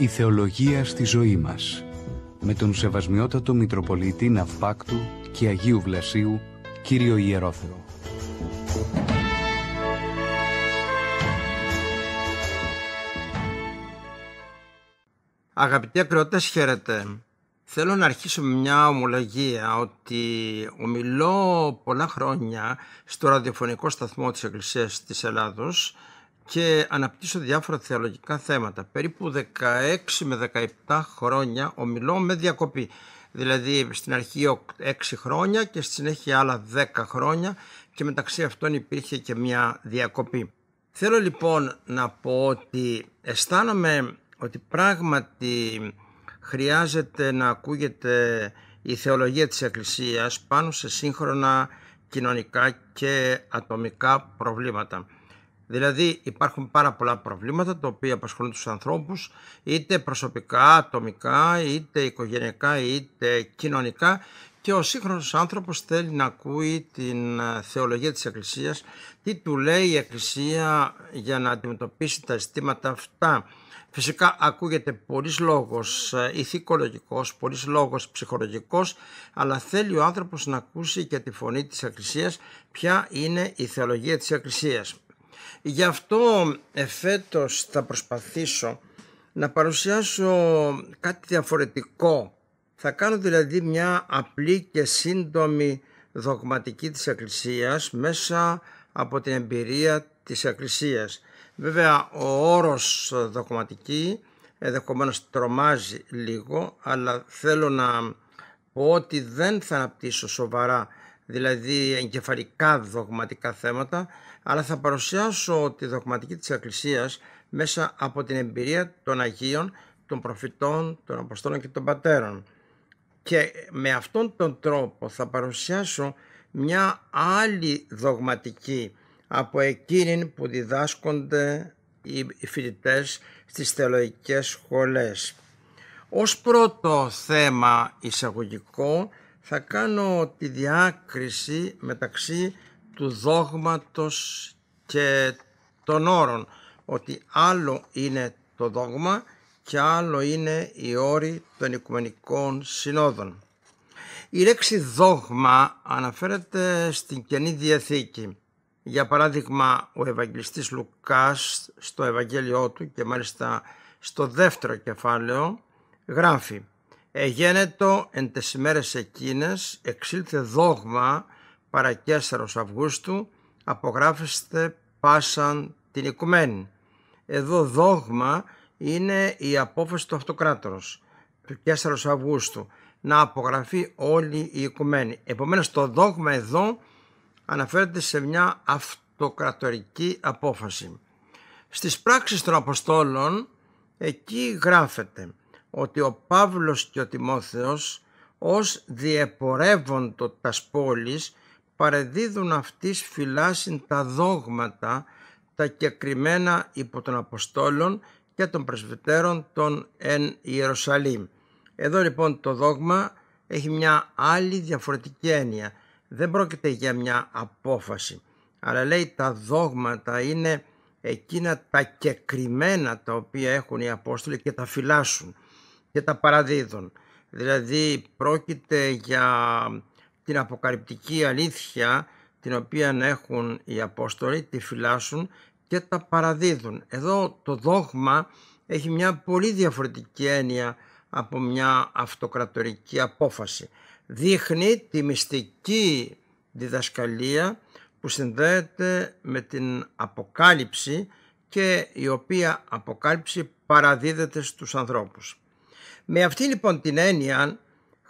Η θεολογία στη ζωή μας με τον Σεβασμιότατο Μητροπολίτη Ναυπάκτου και Αγίου Βλασίου, Κύριο Ιερόθερο Αγαπητοί ακροατές, χαίρετε. Θέλω να αρχίσω με μια ομολογία ότι ομιλώ πολλά χρόνια στο ραδιοφωνικό σταθμό της Εκκλησίας της Ελλάδος και αναπτύσσω διάφορα θεολογικά θέματα. Περίπου 16 με 17 χρόνια ομιλώ με διακοπή. Δηλαδή στην αρχή 6 χρόνια και στη συνέχεια άλλα 10 χρόνια και μεταξύ αυτών υπήρχε και μια διακοπή. Θέλω λοιπόν να πω ότι αισθάνομαι ότι πράγματι χρειάζεται να ακούγεται η θεολογία της Εκκλησίας πάνω σε σύγχρονα κοινωνικά και ατομικά προβλήματα. Δηλαδή υπάρχουν πάρα πολλά προβλήματα τα οποία απασχολούν τους ανθρώπους είτε προσωπικά, ατομικά, είτε οικογενειακά, είτε κοινωνικά και ο σύγχρονος άνθρωπος θέλει να ακούει την ε, θεολογία της Εκκλησίας, τι του λέει η Εκκλησία για να αντιμετωπίσει τα ζητήματα αυτά. Φυσικά ακούγεται πολλής λόγος ε, ηθικολογικός, πολλής λόγος ψυχολογικός, αλλά θέλει ο άνθρωπος να ακούσει και τη φωνή της Εκκλησίας, ποια είναι η θεολογία της Εκκλησίας. Γι' αυτό εφέτος θα προσπαθήσω να παρουσιάσω κάτι διαφορετικό. Θα κάνω δηλαδή μια απλή και σύντομη δογματική της Εκκλησίας μέσα από την εμπειρία της Εκκλησίας. Βέβαια ο όρος δογματική ενδεχομένως τρομάζει λίγο αλλά θέλω να πω ότι δεν θα αναπτύσσω σοβαρά δηλαδή εγκεφαλικά δογματικά θέματα αλλά θα παρουσιάσω τη δογματική της Εκκλησίας μέσα από την εμπειρία των Αγίων, των προφητών, των Αποστόλων και των Πατέρων. Και με αυτόν τον τρόπο θα παρουσιάσω μια άλλη δογματική από εκείνη που διδάσκονται οι φοιτητές στις θεολογικές σχολές. Ως πρώτο θέμα εισαγωγικό θα κάνω τη διάκριση μεταξύ του δόγματος και των όρων. Ότι άλλο είναι το δόγμα και άλλο είναι οι όροι των Οικουμενικών Συνόδων. Η λέξη δόγμα αναφέρεται στην Καινή Διαθήκη. Για παράδειγμα, ο Ευαγγελιστής Λουκάς στο Ευαγγέλιό του και μάλιστα στο δεύτερο κεφάλαιο γράφει «Εγένετο εν τες ημέρες εκείνες εξήλθε δόγμα παρά Αυγούστου απογράφεστε πάσαν την οικουμένη. Εδώ δόγμα είναι η απόφαση του αυτοκράτορος του 4 Αυγούστου να απογραφεί όλη η οικουμένη. Επομένως το δόγμα εδώ αναφέρεται σε μια αυτοκρατορική απόφαση. Στις πράξεις των Αποστόλων εκεί γράφεται ότι ο Παύλος και ο Τιμόθεος ως διεπορεύοντος τας πόλης παραδίδουν αυτής φυλάσσιν τα δόγματα τα κεκριμένα υπό των Αποστόλων και των Πρεσβυτέρων των εν Ιερουσαλήμ. Εδώ λοιπόν το δόγμα έχει μια άλλη διαφορετική έννοια. Δεν πρόκειται για μια απόφαση. Αλλά λέει τα δόγματα είναι εκείνα τα κεκριμένα τα οποία έχουν οι Απόστολοι και τα φυλάσσουν και τα παραδίδουν. Δηλαδή πρόκειται για την αποκαλυπτική αλήθεια την οποία έχουν οι Απόστολοι, τη φυλάσσουν και τα παραδίδουν. Εδώ το δόγμα έχει μια πολύ διαφορετική έννοια από μια αυτοκρατορική απόφαση. Δείχνει τη μυστική διδασκαλία που συνδέεται με την αποκάλυψη και η οποία αποκάλυψη παραδίδεται στους ανθρώπους. Με αυτή λοιπόν την έννοια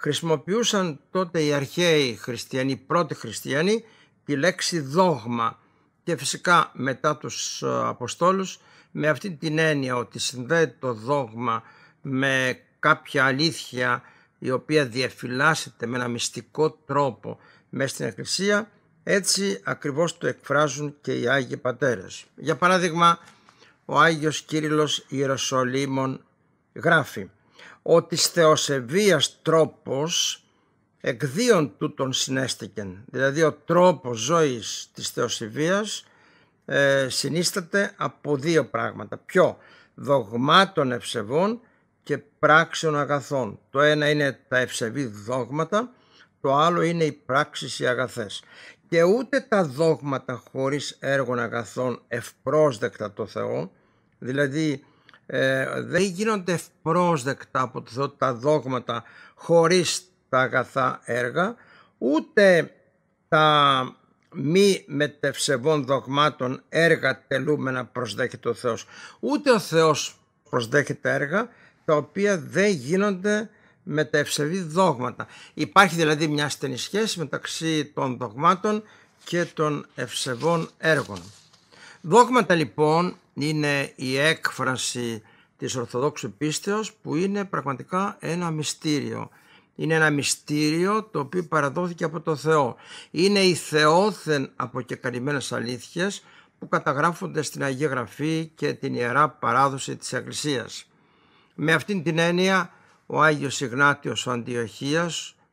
χρησιμοποιούσαν τότε οι αρχαίοι χριστιανοί, οι πρώτοι χριστιανοί, τη λέξη δόγμα και φυσικά μετά τους ε, Αποστόλους με αυτή την έννοια ότι συνδέεται το δόγμα με κάποια αλήθεια η οποία διαφυλάσσεται με ένα μυστικό τρόπο μέσα στην Εκκλησία έτσι ακριβώς το εκφράζουν και οι Άγιοι Πατέρες. Για παράδειγμα ο Άγιος Κύριλλος Ιεροσολύμων γράφει ότι της θεοσεβίας τρόπος εκ τού τούτων συνέστηκεν. Δηλαδή ο τρόπος ζωής της θεοσεβίας ε, συνίσταται από δύο πράγματα. Ποιο, δογμάτων ευσεβών και πράξεων αγαθών. Το ένα είναι τα ευσεβή δόγματα, το άλλο είναι οι πράξεις οι αγαθές. Και ούτε τα δόγματα χωρίς έργων αγαθών ευπρόσδεκτα το Θεό, δηλαδή ε, δεν γίνονται ευπρόσδεκτα από τα δόγματα χωρίς τα αγαθά έργα, ούτε τα μη μετευσεβών δογμάτων έργα τελούμενα προσδέχεται ο Θεός. Ούτε ο Θεός προσδέχεται έργα τα οποία δεν γίνονται με τα δόγματα. Υπάρχει δηλαδή μια στενή σχέση μεταξύ των δογμάτων και των ευσεβών έργων. Δόγματα λοιπόν είναι η έκφραση της Ορθοδόξου πίστεως που είναι πραγματικά ένα μυστήριο. Είναι ένα μυστήριο το οποίο παραδόθηκε από το Θεό. Είναι οι θεόθεν αποκεκαλυμμένες αλήθειες που καταγράφονται στην Αγία Γραφή και την Ιερά Παράδοση της Εκκλησίας. Με αυτήν την έννοια ο Άγιος Ιγνάτιος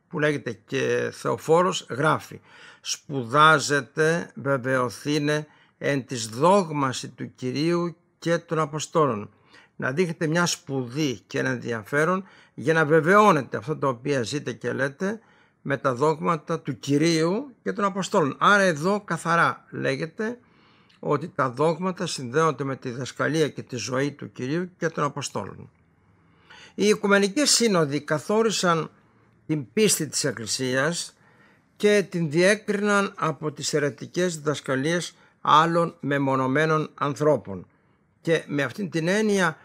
που λέγεται και Θεοφόρος γράφει «Σπουδάζεται, βεβαιωθήνε, εν της δόγμαση του Κυρίου και των Αποστόλων. Να δείχνετε μια σπουδή και ένα ενδιαφέρον για να βεβαιώνετε αυτό το οποίο ζείτε και λέτε με τα δόγματα του Κυρίου και των Αποστόλων. Άρα εδώ καθαρά λέγεται ότι τα δόγματα συνδέονται με τη δασκαλία και τη ζωή του Κυρίου και των Αποστόλων. Οι Οικουμενικές Σύνοδοι καθόρισαν την πίστη της Εκκλησίας και την διέκριναν από τις ερετικές διδασκαλίες άλλων μεμονωμένων ανθρώπων. Και με αυτή την έννοια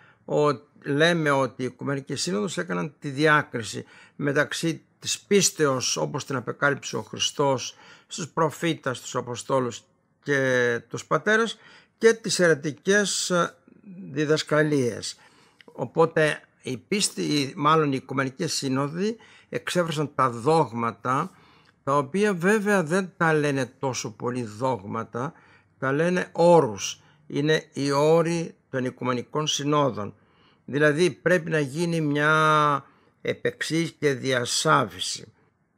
λέμε ότι οι Οικουμενικοί Σύνοδος έκαναν τη διάκριση μεταξύ της πίστεως όπως την απεκάλυψε ο Χριστός στους προφήτας, στους Αποστόλους και τους πατέρες και τις αιρετικές ε, διδασκαλίες. Οπότε η πίστη, μάλλον οι Οικουμενικές Σύνοδοι εξέφρασαν τα δόγματα τα οποία βέβαια δεν τα λένε τόσο πολύ δόγματα τα λένε όρους. Είναι οι όροι των Οικουμενικών Συνόδων. Δηλαδή πρέπει να γίνει μια επεξήγηση και διασάβηση.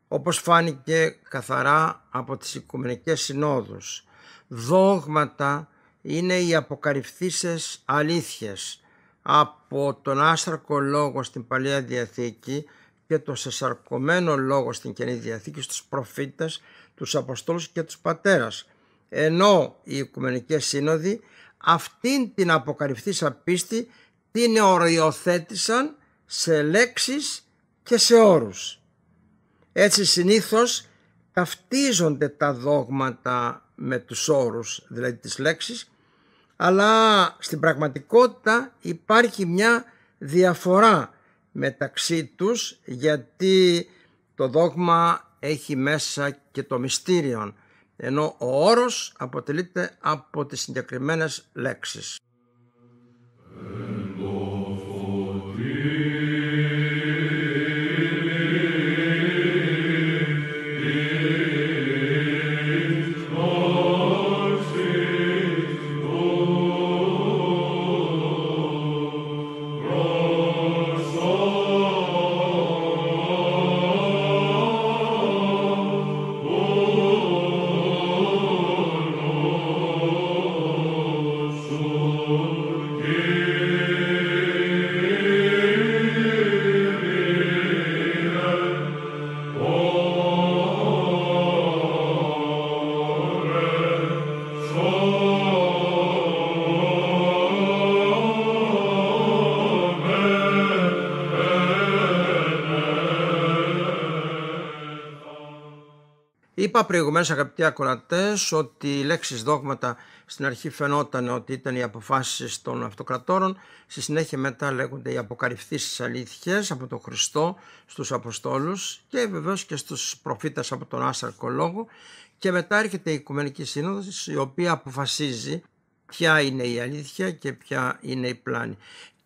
Όπως φάνηκε καθαρά από τις Οικουμενικές Συνόδους. Δόγματα είναι οι αποκαρυφθήσεις αλήθειες από τον άστρακο λόγο στην Παλαιά Διαθήκη και το σεσαρκωμένο λόγο στην Καινή Διαθήκη στους προφήτες, τους Αποστόλους και τους Πατέρας ενώ οι Οικουμενικές Σύνοδοι αυτήν την αποκαρυφθήσα πίστη την οριοθέτησαν σε λέξεις και σε όρους. Έτσι συνήθως ταυτίζονται τα δόγματα με τους όρους, δηλαδή τις λέξεις, αλλά στην πραγματικότητα υπάρχει μια διαφορά μεταξύ τους γιατί το δόγμα έχει μέσα και το μυστήριον ενώ ο όρος αποτελείται από τις συγκεκριμένες λέξεις. Είπα προηγουμένως αγαπητοί ακροατές ότι οι λέξεις δόγματα στην αρχή φαινόταν ότι ήταν οι αποφάσεις των αυτοκρατόρων, στη συνέχεια μετά λέγονται οι αποκαρυφθήσεις αλήθειες από τον Χριστό στους Αποστόλους και βεβαίως και στους προφήτες από τον Άσταρκο Λόγο και μετά έρχεται η Οικουμενική Σύνοδος η οποία αποφασίζει ποια είναι η αλήθεια και ποια είναι η πλάνη.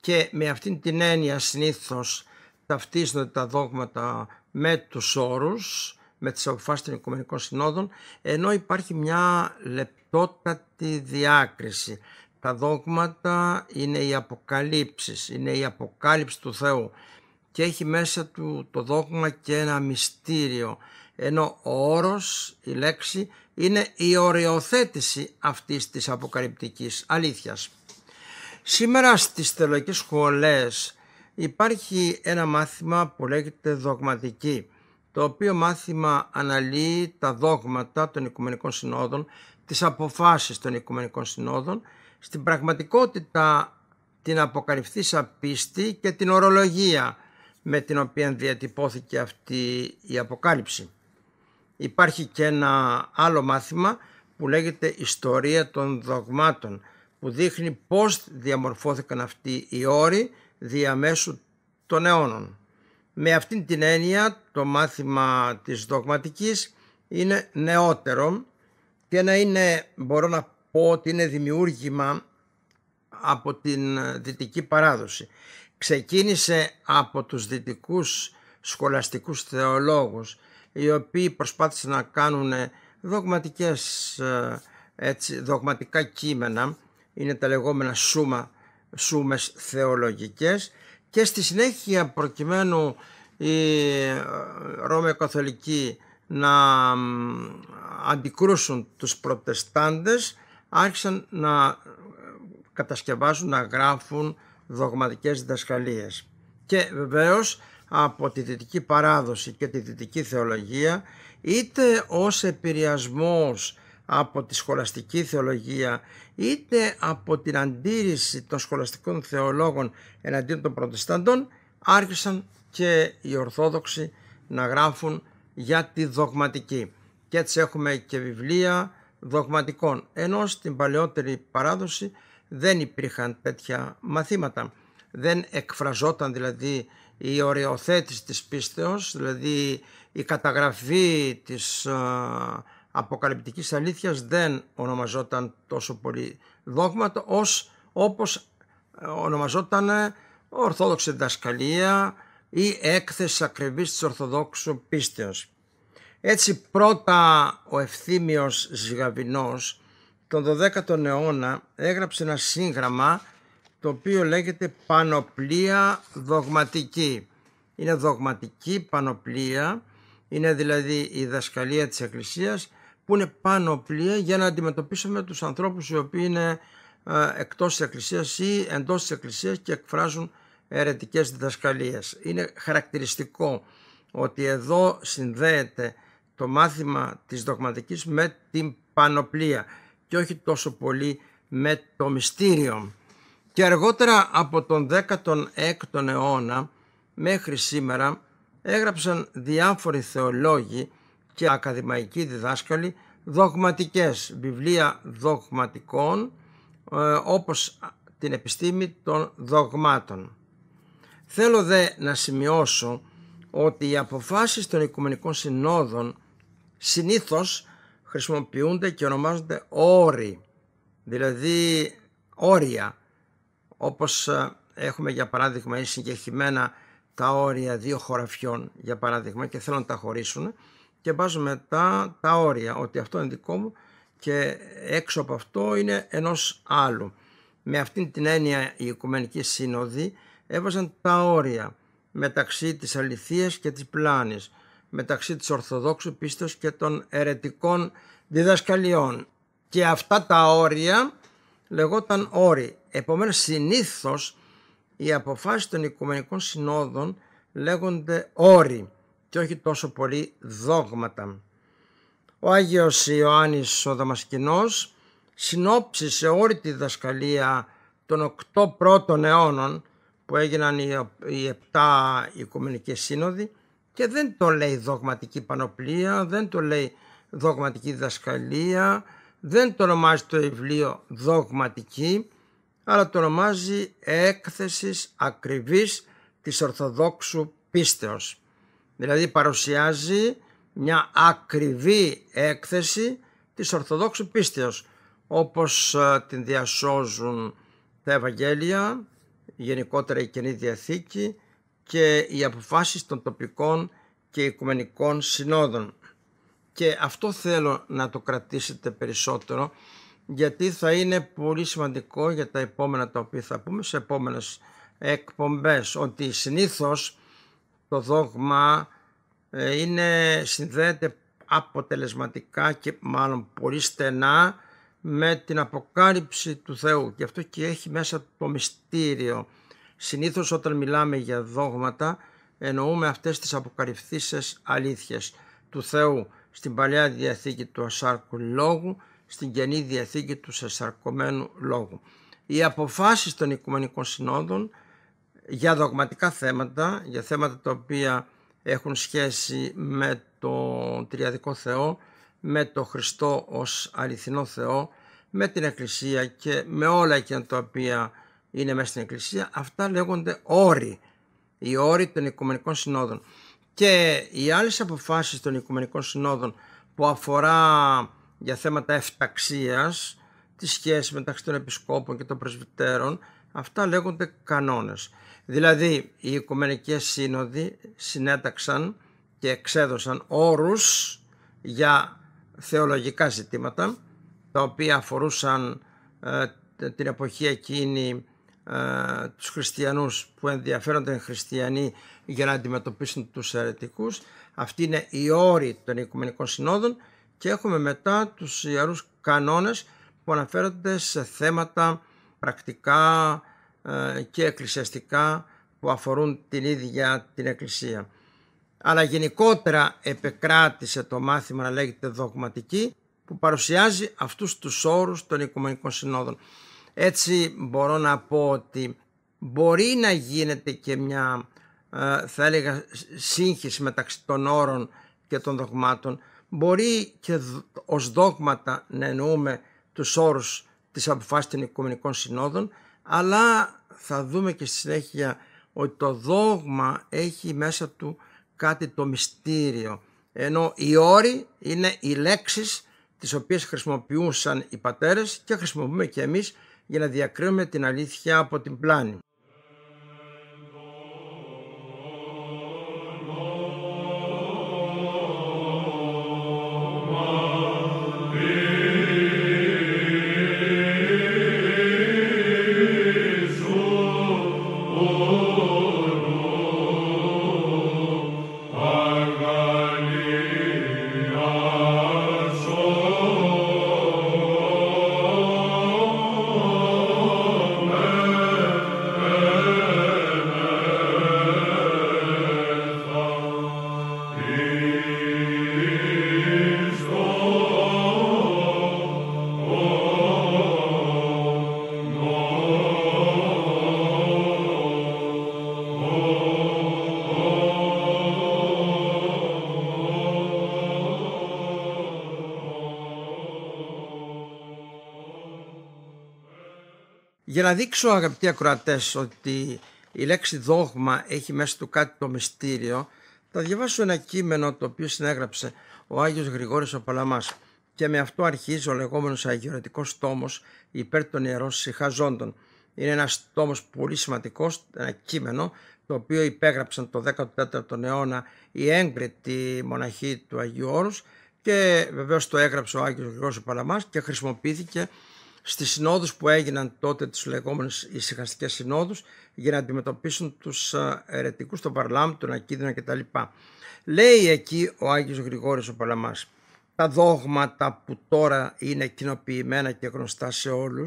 Και με αυτήν την έννοια συνήθως ταυτίζονται τα δόγματα με τους όρους με τις αποφάσεις των Οικουμενικών Συνόδων ενώ υπάρχει μια λεπτότατη διάκριση. Τα δόγματα είναι οι αποκαλύψεις, είναι η αποκάλυψη του Θεού και έχει μέσα του το δόγμα και ένα μυστήριο ενώ ο όρος, η λέξη, είναι η οριοθέτηση αυτής της αποκαλυπτικής αλήθειας. Σήμερα στις θεολογικές σχολές υπάρχει ένα μάθημα που λέγεται δογματική το οποίο μάθημα αναλύει τα δόγματα των Οικουμενικών Συνόδων, τις αποφάσεις των Οικουμενικών Συνόδων, στην πραγματικότητα την αποκαλυφθήσα πίστη και την ορολογία με την οποία διατυπώθηκε αυτή η αποκάλυψη. Υπάρχει και ένα άλλο μάθημα που λέγεται «Ιστορία των δογμάτων» που δείχνει πώς διαμορφώθηκαν αυτοί οι όροι διαμέσου των αιώνων. Με αυτήν την έννοια το μάθημα της δογματικής είναι νεότερο και να είναι, μπορώ να πω ότι είναι δημιούργημα από την δυτική παράδοση. Ξεκίνησε από τους δυτικούς σχολαστικούς θεολόγους οι οποίοι προσπάθησαν να κάνουν δογματικές, ε, έτσι, δογματικά κείμενα, είναι τα λεγόμενα σούμα, σούμες θεολογικές και στη συνέχεια προκειμένου η ε, Ρώμη Καθολική να αντικρούσουν τους προτεστάντες άρχισαν να ε, κατασκευάζουν, να γράφουν δογματικές διδασκαλίες. Και βεβαίως από τη δυτική παράδοση και τη δυτική θεολογία είτε ως επηρεασμός από τη σχολαστική θεολογία είτε από την αντίρρηση των σχολαστικών θεολόγων εναντίον των προτεσταντών άρχισαν και οι Ορθόδοξοι να γράφουν για τη δογματική. Και έτσι έχουμε και βιβλία δογματικών, ενώ στην παλαιότερη παράδοση δεν υπήρχαν τέτοια μαθήματα. Δεν εκφραζόταν δηλαδή η οριοθέτηση της πίστεως, δηλαδή η καταγραφή της αποκαλυπτικής αλήθειας δεν ονομαζόταν τόσο πολύ δόγματο ως, όπως ε, ονομαζόταν ορθόδοξη διδασκαλία ή έκθεση ακριβής της ορθοδόξου πίστεως. Έτσι πρώτα ο Ευθύμιος Ζυγαβινός τον 12ο αιώνα έγραψε ένα σύγγραμμα το οποίο λέγεται «Πανοπλία δογματική». Είναι δογματική πανοπλία, είναι δηλαδή η δασκαλία της Εκκλησίας που είναι πλοία για να αντιμετωπίσουμε τους ανθρώπους οι οποίοι είναι ε, εκτός της Εκκλησίας ή εντός της Εκκλησίας και εκφράζουν αιρετικές διδασκαλίες. Είναι χαρακτηριστικό ότι εδώ συνδέεται το μάθημα της δογματικής με την πανοπλία και όχι τόσο πολύ με το μυστήριο. Και αργότερα από τον 16ο αιώνα μέχρι σήμερα έγραψαν διάφοροι θεολόγοι και ακαδημαϊκοί διδάσκαλοι δογματικές, βιβλία δογματικών ε, όπως την επιστήμη των δογμάτων. Θέλω δε να σημειώσω ότι οι αποφάσεις των Οικουμενικών Συνόδων συνήθως χρησιμοποιούνται και ονομάζονται όροι, δηλαδή όρια, όπως ε, έχουμε για παράδειγμα ή συγκεκριμένα τα όρια δύο χωραφιών, για παράδειγμα, και θέλουν να τα χωρίσουν, και βάζω μετά τα όρια ότι αυτό είναι δικό μου και έξω από αυτό είναι ενός άλλου. Με αυτήν την έννοια οι Οικουμενικοί Σύνοδοι έβαζαν τα όρια μεταξύ της αληθείας και της πλάνης, μεταξύ της Ορθοδόξου πίστεως και των ερετικών διδασκαλιών. Και αυτά τα όρια λεγόταν όροι. Επομένως συνήθως οι αποφάσεις των Οικουμενικών Συνόδων λέγονται όροι και όχι τόσο πολύ δόγματα. Ο Άγιος Ιωάννης ο Δαμασκηνός συνόψισε όλη τη δασκαλία των οκτώ πρώτων αιώνων που έγιναν οι επτά οικουμενικές σύνοδοι και δεν το λέει δογματική πανοπλία, δεν το λέει δογματική δασκαλία, δεν το ονομάζει το βιβλίο δογματική, αλλά το ονομάζει έκθεσης ακριβής της Ορθοδόξου πίστεως. Δηλαδή παρουσιάζει μια ακριβή έκθεση της Ορθοδόξου πίστεως όπως ε, την διασώζουν τα Ευαγγέλια, γενικότερα η Καινή Διαθήκη και οι αποφάσεις των τοπικών και οικουμενικών συνόδων. Και αυτό θέλω να το κρατήσετε περισσότερο γιατί θα είναι πολύ σημαντικό για τα επόμενα τα οποία θα πούμε σε επόμενες εκπομπές ότι συνήθως το δόγμα ε, είναι, συνδέεται αποτελεσματικά και μάλλον πολύ στενά με την αποκάλυψη του Θεού. και αυτό και έχει μέσα το μυστήριο. Συνήθως όταν μιλάμε για δόγματα εννοούμε αυτές τις αποκαλυφθήσεις αλήθειες του Θεού στην παλιά Διαθήκη του Ασάρκου Λόγου, στην Καινή Διαθήκη του Σεσαρκωμένου Λόγου. Οι αποφάσεις των Οικουμενικών Συνόδων για δογματικά θέματα, για θέματα τα οποία έχουν σχέση με το Τριαδικό Θεό, με το Χριστό ως αληθινό Θεό, με την Εκκλησία και με όλα εκείνα τα οποία είναι μέσα στην Εκκλησία. Αυτά λέγονται όροι, οι όροι των Οικουμενικών Συνόδων. Και οι άλλες αποφάσεις των Οικουμενικών Συνόδων που αφορά για θέματα εφταξίας, τη σχέση μεταξύ των επισκόπων και των πρεσβυτέρων, αυτά λέγονται κανόνες. Δηλαδή, οι Οικουμενικές Σύνοδοι συνέταξαν και εξέδωσαν όρους για θεολογικά ζητήματα, τα οποία αφορούσαν ε, την εποχή εκείνη ε, τους χριστιανούς που ενδιαφέρονται οι χριστιανοί για να αντιμετωπίσουν τους αιρετικούς. Αυτοί είναι οι όροι των Οικουμενικών Συνόδων και έχουμε μετά τους ιερούς κανόνες που αναφέρονται σε θέματα πρακτικά ε, και εκκλησιαστικά που αφορούν την ίδια την Εκκλησία. Αλλά γενικότερα επεκράτησε το μάθημα να λέγεται δογματική που παρουσιάζει αυτούς τους όρους των Οικουμενικών Συνόδων. Έτσι μπορώ να πω ότι μπορεί να γίνεται και μια ε, θα έλεγα σύγχυση μεταξύ των όρων και των δογμάτων. Μπορεί και ως δόγματα να εννοούμε τους όρους της αποφάσης των Οικουμενικών Συνόδων αλλά θα δούμε και στη συνέχεια ότι το δόγμα έχει μέσα του κάτι το μυστήριο ενώ οι όροι είναι οι λέξεις τις οποίες χρησιμοποιούσαν οι πατέρες και χρησιμοποιούμε και εμείς για να διακρίνουμε την αλήθεια από την πλάνη. να δείξω αγαπητοί ακροατές ότι η λέξη δόγμα έχει μέσα του κάτι το μυστήριο θα διαβάσω ένα κείμενο το οποίο συνέγραψε ο Άγιος Γρηγόρης ο Παλαμάς και με αυτό αρχίζει ο λεγόμενος αγιορετικός τόμος υπέρ των ιερών συχαζόντων. Είναι ένας τόμος πολύ σημαντικός, ένα κείμενο το οποίο υπέγραψαν το 14ο αιώνα οι έγκριτοι μοναχοί του Αγίου Όρους και βεβαίως το έγραψε ο Άγιος Γρηγόρης ο Παλαμάς και χρησιμοποιήθηκε Στις συνόδους που έγιναν τότε τις λεγόμενες ησυχαστικές συνόδους για να αντιμετωπίσουν τους ε, αιρετικούς τον παρλάμ, τον Ακίδηνα κτλ. Λέει εκεί ο Άγιος Γρηγόριος ο Παλαμάς. τα δόγματα που τώρα είναι κοινοποιημένα και γνωστά σε όλους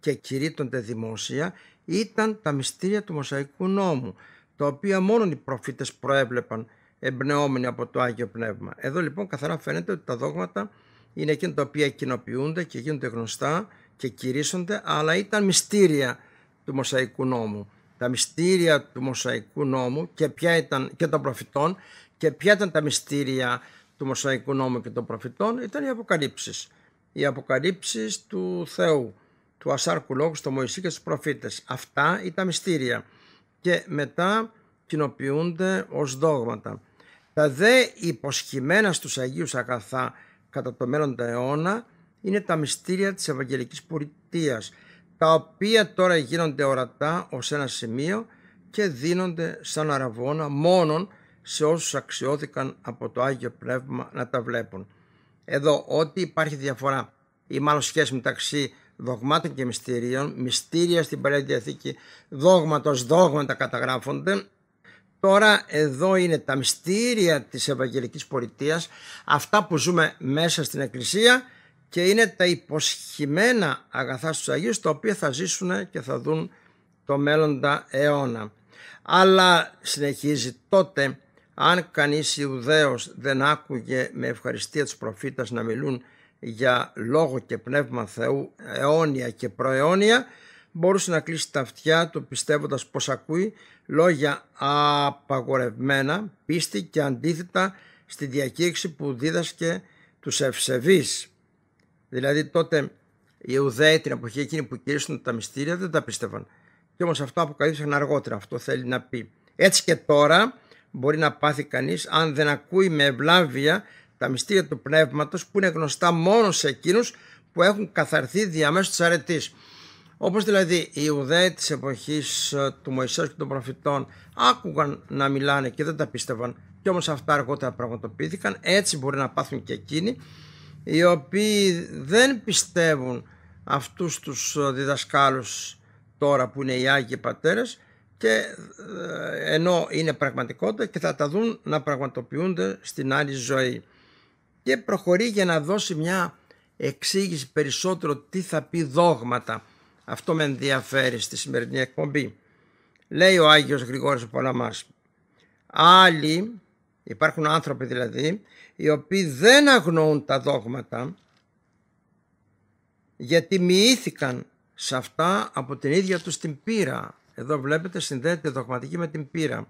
και κηρύττονται δημόσια ήταν τα μυστήρια του Μοσαϊκού νόμου τα οποία μόνο οι προφήτες προέβλεπαν εμπνεόμενοι από το Άγιο Πνεύμα. Εδώ λοιπόν καθαρά φαίνεται ότι τα δόγματα είναι εκείνα τα οποία κοινοποιούνται και γίνονται γνωστά και κηρύσσονται, αλλά ήταν μυστήρια του Μωσαϊκού νόμου. Τα μυστήρια του Μωσαϊκού νόμου και, ποια ήταν, και των προφητών και ποια ήταν τα μυστήρια του μοσαϊκού νόμου και των προφητών ήταν οι αποκαλύψεις. Οι αποκαλύψεις του Θεού, του Ασάρκου Λόγου, στο Μωυσή και στους προφήτες. Αυτά ήταν μυστήρια και μετά κοινοποιούνται ως δόγματα. Τα δε υποσχημένα στους Αγίους Αγαθά κατά το μέλλον τα αιώνα είναι τα μυστήρια της Ευαγγελικής Πολιτείας, τα οποία τώρα γίνονται ορατά ως ένα σημείο και δίνονται σαν αραβόνα μόνον σε όσους αξιώθηκαν από το Άγιο Πνεύμα να τα βλέπουν. Εδώ ότι υπάρχει διαφορά ή μάλλον σχέση μεταξύ δογμάτων και μυστηρίων, μυστήρια στην Παλαιά Διαθήκη, δόγματος, δόγματα καταγράφονται, Τώρα εδώ είναι τα μυστήρια της Ευαγγελικής Πολιτείας, αυτά που ζούμε μέσα στην Εκκλησία και είναι τα υποσχημένα αγαθά στους Αγίους τα οποία θα ζήσουν και θα δουν το μέλλοντα αιώνα. Αλλά συνεχίζει τότε αν κανείς Ιουδαίος δεν άκουγε με ευχαριστία τους προφήτας να μιλούν για λόγο και πνεύμα Θεού αιώνια και προαιώνια μπορούσε να κλείσει τα αυτιά του πιστεύοντας πως ακούει λόγια απαγορευμένα πίστη και αντίθετα στη διακήρυξη που δίδασκε τους ευσεβείς. Δηλαδή τότε οι Ιουδαίοι την εποχή εκείνη που κηρύσσουν τα μυστήρια δεν τα πίστευαν. Και όμως αυτό αποκαλύψαν αργότερα, αυτό θέλει να πει. Έτσι και τώρα μπορεί να πάθει κανείς αν δεν ακούει με ευλάβεια τα μυστήρια του πνεύματος που είναι γνωστά μόνο σε εκείνους που έχουν καθαρθεί διαμέσου της αρετής. Όπως δηλαδή οι Ιουδαίοι της εποχής ε, του Μωυσέως και των προφητών άκουγαν να μιλάνε και δεν τα πίστευαν και όμως αυτά αργότερα πραγματοποιήθηκαν, έτσι μπορεί να πάθουν και εκείνοι οι οποίοι δεν πιστεύουν αυτούς τους ε, διδασκάλους τώρα που είναι οι Άγιοι Πατέρες και ε, ενώ είναι πραγματικότητα και θα τα δουν να πραγματοποιούνται στην άλλη ζωή. Και προχωρεί για να δώσει μια εξήγηση περισσότερο τι θα πει δόγματα. Αυτό με ενδιαφέρει στη σημερινή εκπομπή. Λέει ο Άγιος Γρηγόρης Παλαμάς. Άλλοι Υπάρχουν άνθρωποι δηλαδή οι οποίοι δεν αγνοούν τα δόγματα γιατί μοιήθηκαν σε αυτά από την ίδια τους την πείρα. Εδώ βλέπετε συνδέεται δογματική με την πείρα.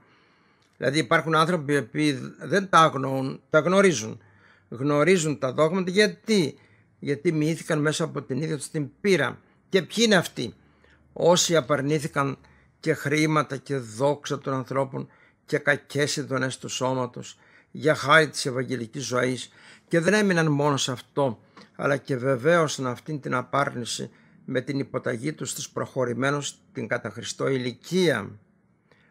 Δηλαδή υπάρχουν άνθρωποι που δεν τα αγνοούν, τα γνωρίζουν. Γνωρίζουν τα δόγματα γιατί, γιατί μοιήθηκαν μέσα από την ίδια τους την πείρα. Και ποιοι είναι αυτοί. Όσοι απαρνήθηκαν και χρήματα και δόξα των ανθρώπων και κακές ειδονές του σώματος για χάρη της Ευαγγελικής ζωής και δεν έμειναν μόνο σε αυτό αλλά και βεβαίωσαν αυτήν την απάρνηση με την υποταγή τους στους προχωρημένους την κατά ηλικία.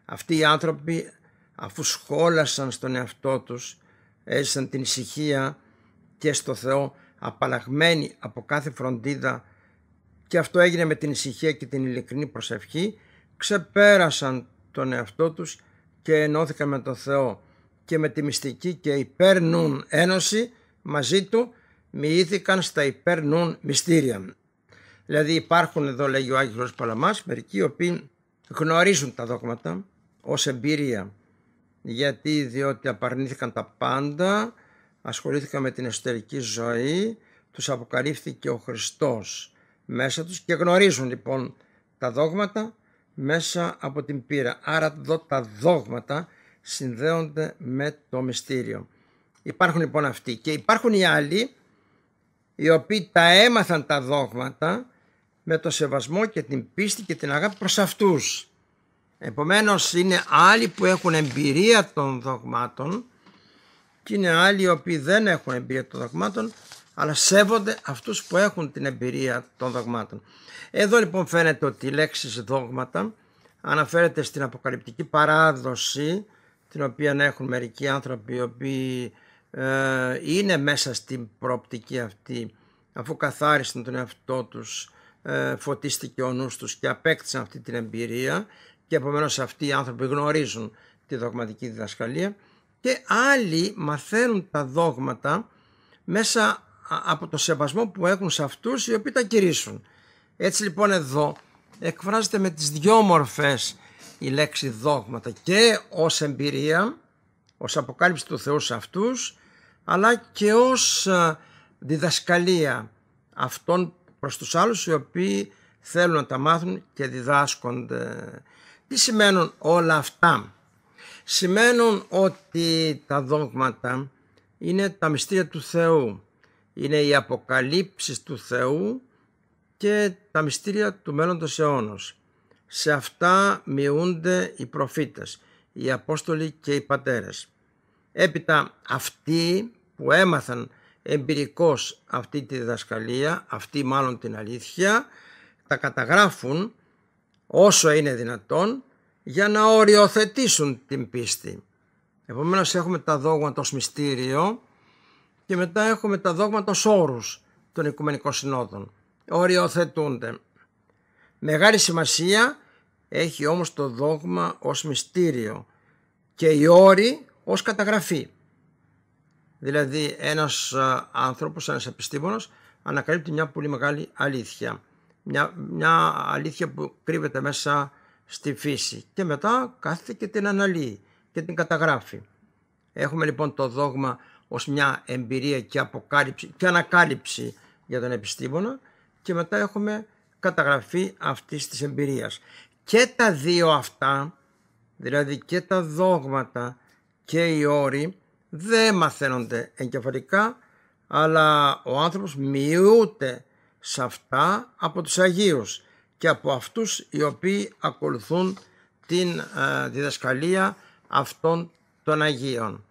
Αυτοί οι άνθρωποι αφού σχόλασαν στον εαυτό τους έζησαν την ησυχία και στο Θεό απαλλαγμένοι από κάθε φροντίδα και αυτό έγινε με την ησυχία και την ειλικρινή προσευχή ξεπέρασαν τον εαυτό τους και ενώθηκαν με τον Θεό και με τη μυστική και υπέρνουν ένωση μαζί του μοιήθηκαν στα υπέρνουν μυστήρια. Δηλαδή υπάρχουν εδώ λέγει ο Άγιος Παλαμάς μερικοί οποίοι γνωρίζουν τα δόγματα ως εμπειρία γιατί διότι απαρνήθηκαν τα πάντα, ασχολήθηκαν με την εσωτερική ζωή, τους αποκαλύφθηκε ο Χριστός μέσα τους και γνωρίζουν λοιπόν τα δόγματα μέσα από την πύρα. Άρα εδώ τα δόγματα συνδέονται με το μυστήριο. Υπάρχουν λοιπόν αυτοί και υπάρχουν οι άλλοι οι οποίοι τα έμαθαν τα δόγματα με το σεβασμό και την πίστη και την αγάπη προς αυτούς. Επομένως είναι άλλοι που έχουν εμπειρία των δογμάτων και είναι άλλοι οι οποίοι δεν έχουν εμπειρία των δογμάτων αλλά σέβονται αυτούς που έχουν την εμπειρία των δογμάτων. Εδώ λοιπόν φαίνεται ότι η λέξη δόγματα αναφέρεται στην αποκαλυπτική παράδοση την οποία έχουν μερικοί άνθρωποι οι οποίοι ε, είναι μέσα στην προοπτική αυτή αφού καθάρισαν τον εαυτό τους, ε, φωτίστηκε ο νους τους και απέκτησαν αυτή την εμπειρία και επομένως αυτοί οι άνθρωποι γνωρίζουν τη δογματική διδασκαλία και άλλοι μαθαίνουν τα δόγματα μέσα από το σεβασμό που έχουν σε αυτούς οι οποίοι τα κηρύσσουν. Έτσι λοιπόν εδώ εκφράζεται με τις δυο μορφές η λέξη δόγματα και ως εμπειρία, ως αποκάλυψη του Θεού σε αυτούς, αλλά και ως διδασκαλία αυτών προς τους άλλους οι οποίοι θέλουν να τα μάθουν και διδάσκονται. Τι σημαίνουν όλα αυτά. Σημαίνουν ότι τα δόγματα είναι τα μυστήρια του Θεού είναι οι αποκαλύψεις του Θεού και τα μυστήρια του μέλλοντος αιώνος. Σε αυτά μειούνται οι προφήτες, οι Απόστολοι και οι Πατέρες. Έπειτα αυτοί που έμαθαν εμπειρικώς αυτή τη διδασκαλία, αυτή μάλλον την αλήθεια, τα καταγράφουν όσο είναι δυνατόν για να οριοθετήσουν την πίστη. Επομένως έχουμε τα δόγματα ως μυστήριο και μετά έχουμε τα δόγματα ως όρους των Οικουμενικών Συνόδων. Οριοθετούνται. Μεγάλη σημασία έχει όμως το δόγμα ως μυστήριο και οι όροι ως καταγραφή. Δηλαδή ένας άνθρωπος, ένας επιστήμονας ανακαλύπτει μια πολύ μεγάλη αλήθεια. Μια, μια αλήθεια που κρύβεται μέσα στη φύση και μετά κάθεται και την αναλύει και την καταγράφει. Έχουμε λοιπόν το δόγμα ως μια εμπειρία και αποκάλυψη και ανακάλυψη για τον επιστήμονα και μετά έχουμε καταγραφή αυτής της εμπειρίας. Και τα δύο αυτά, δηλαδή και τα δόγματα και οι όροι δεν μαθαίνονται εγκεφαλικά αλλά ο άνθρωπος μειούται σε αυτά από τους Αγίους και από αυτούς οι οποίοι ακολουθούν την ε, διδασκαλία αυτών των Αγίων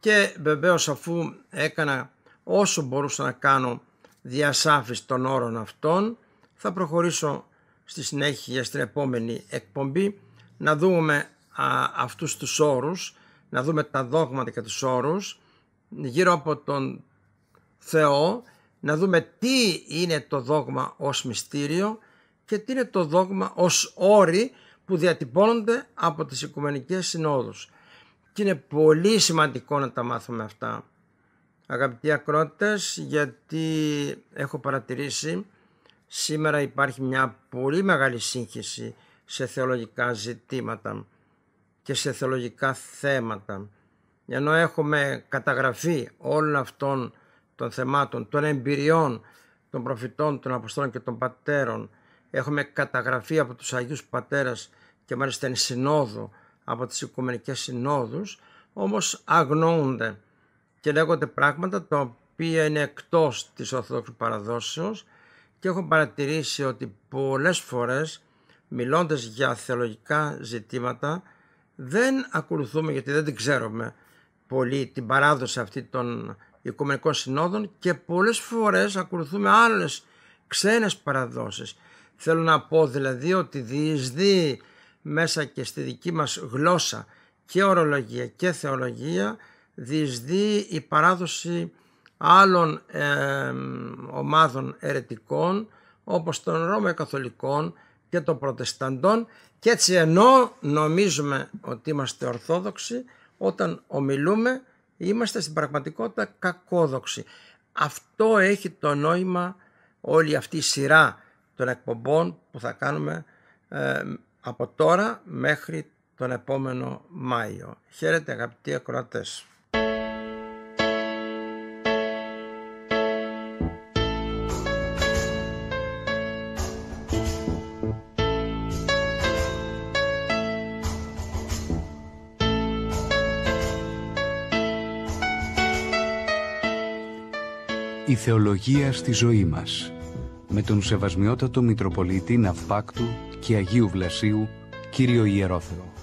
και βεβαίως αφού έκανα όσο μπορούσα να κάνω διασάφηση των όρων αυτών θα προχωρήσω στη συνέχεια στην επόμενη εκπομπή να δούμε α, αυτούς τους όρους, να δούμε τα δόγματα και τους όρους γύρω από τον Θεό, να δούμε τι είναι το δόγμα ως μυστήριο και τι είναι το δόγμα ως όροι που διατυπώνονται από τις Οικουμενικές Συνόδους είναι πολύ σημαντικό να τα μάθουμε αυτά. Αγαπητοί ακρότες, γιατί έχω παρατηρήσει σήμερα υπάρχει μια πολύ μεγάλη σύγχυση σε θεολογικά ζητήματα και σε θεολογικά θέματα. Ενώ έχουμε καταγραφή όλων αυτών των θεμάτων, των εμπειριών, των προφητών, των Αποστόλων και των Πατέρων, έχουμε καταγραφή από τους Αγίους Πατέρας και μάλιστα εν συνόδου από τις Οικουμενικές Συνόδους, όμως αγνοούνται και λέγονται πράγματα τα οποία είναι εκτός της Ορθόδοξου Παραδόσεως και έχω παρατηρήσει ότι πολλές φορές μιλώντας για θεολογικά ζητήματα δεν ακολουθούμε γιατί δεν την ξέρουμε πολύ την παράδοση αυτή των Οικουμενικών Συνόδων και πολλές φορές ακολουθούμε άλλες ξένες παραδόσεις. Θέλω να πω δηλαδή ότι διεισδύει μέσα και στη δική μας γλώσσα και ορολογία και θεολογία διεισδύει η παράδοση άλλων ομάδων ερετικών όπως των ρωμαιοκαθολικών Καθολικών και των Προτεσταντών και έτσι ενώ νομίζουμε ότι είμαστε Ορθόδοξοι όταν ομιλούμε είμαστε στην πραγματικότητα κακόδοξοι. Αυτό έχει το νόημα όλη αυτή η σειρά των εκπομπών που θα κάνουμε από τώρα μέχρι τον επόμενο Μάιο. Χαίρετε αγαπητοί ακροατές. Η θεολογία στη ζωή μας με τον Σεβασμιότατο Μητροπολίτη Ναυπάκτου και Αγίου Βλασίου, Κύριο Ιερόθεο.